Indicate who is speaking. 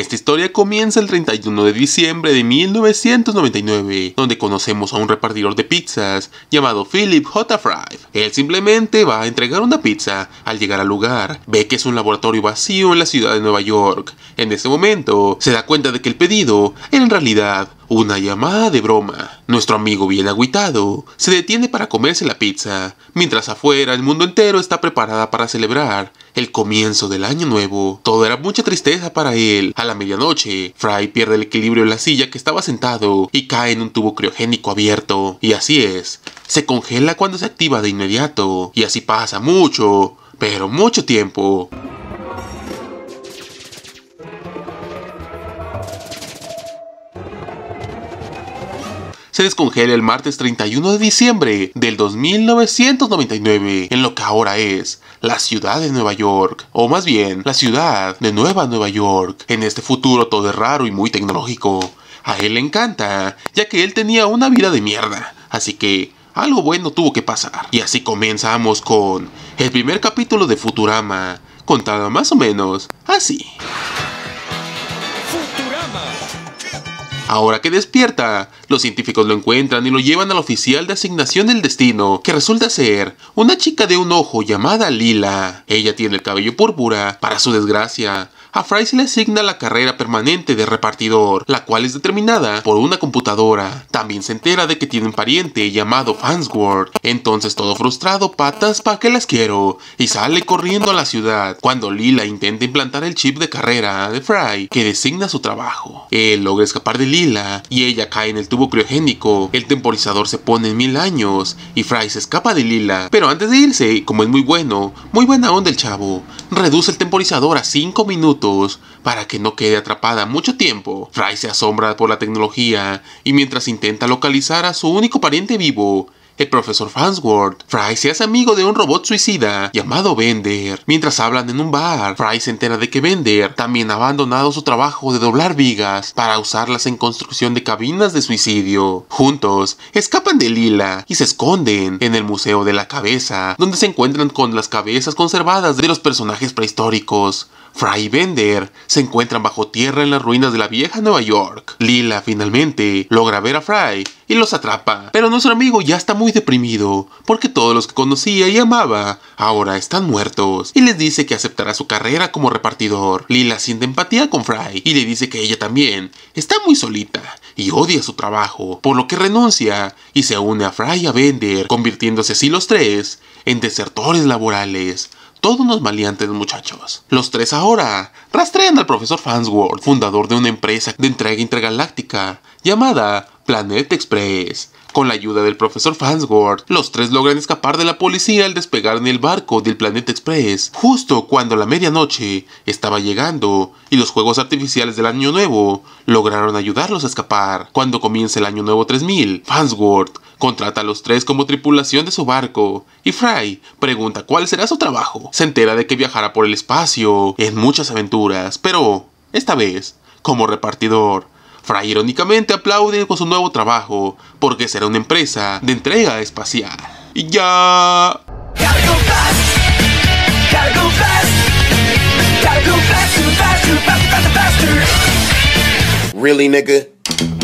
Speaker 1: Esta historia comienza el 31 de diciembre de 1999, donde conocemos a un repartidor de pizzas llamado Philip J. Fry. Él simplemente va a entregar una pizza. Al llegar al lugar, ve que es un laboratorio vacío en la ciudad de Nueva York. En ese momento, se da cuenta de que el pedido era en realidad una llamada de broma. Nuestro amigo bien agüitado se detiene para comerse la pizza, mientras afuera el mundo entero está preparada para celebrar el comienzo del año nuevo. Todo era mucha tristeza para él. A la medianoche, Fry pierde el equilibrio en la silla que estaba sentado y cae en un tubo criogénico abierto. Y así es, se congela cuando se activa de inmediato. Y así pasa mucho, pero mucho tiempo. se descongela el martes 31 de diciembre del 2999 en lo que ahora es la ciudad de Nueva York, o más bien la ciudad de Nueva Nueva York. En este futuro todo raro y muy tecnológico. A él le encanta, ya que él tenía una vida de mierda, así que algo bueno tuvo que pasar. Y así comenzamos con el primer capítulo de Futurama, contado más o menos así. Ahora que despierta, los científicos lo encuentran y lo llevan al oficial de asignación del destino, que resulta ser una chica de un ojo llamada Lila. Ella tiene el cabello púrpura, para su desgracia, a Fry se le asigna la carrera permanente de repartidor, la cual es determinada por una computadora. También se entera de que tiene un pariente llamado Fansworth. Entonces todo frustrado, patas, ¿pa' que las quiero? Y sale corriendo a la ciudad, cuando Lila intenta implantar el chip de carrera de Fry, que designa su trabajo. Él logra escapar de Lila, y ella cae en el tubo criogénico. El temporizador se pone en mil años, y Fry se escapa de Lila. Pero antes de irse, como es muy bueno, muy buena onda el chavo, reduce el temporizador a 5 minutos para que no quede atrapada mucho tiempo. Fry se asombra por la tecnología y mientras intenta localizar a su único pariente vivo, el profesor Farnsworth. Fry se hace amigo de un robot suicida llamado Bender. Mientras hablan en un bar, Fry se entera de que Bender también ha abandonado su trabajo de doblar vigas para usarlas en construcción de cabinas de suicidio. Juntos, escapan de Lila y se esconden en el Museo de la Cabeza, donde se encuentran con las cabezas conservadas de los personajes prehistóricos. Fry y Bender se encuentran bajo tierra en las ruinas de la vieja Nueva York. Lila finalmente logra ver a Fry y los atrapa, pero nuestro amigo ya está muy deprimido porque todos los que conocía y amaba ahora están muertos y les dice que aceptará su carrera como repartidor. Lila siente empatía con Fry y le dice que ella también está muy solita y odia su trabajo, por lo que renuncia y se une a Fry y a Bender, convirtiéndose así los tres en desertores laborales todos unos maleantes muchachos. Los tres ahora rastrean al profesor Fansworth, fundador de una empresa de entrega intergaláctica llamada Planet Express. Con la ayuda del profesor Fansworth, los tres logran escapar de la policía al despegar en el barco del Planet Express, justo cuando la medianoche estaba llegando y los juegos artificiales del Año Nuevo lograron ayudarlos a escapar. Cuando comienza el Año Nuevo 3000, Fansworth Contrata a los tres como tripulación de su barco y Fry pregunta cuál será su trabajo. Se entera de que viajará por el espacio en muchas aventuras, pero esta vez como repartidor. Fry irónicamente aplaude con su nuevo trabajo porque será una empresa de entrega espacial. Y ya... Really, nigga?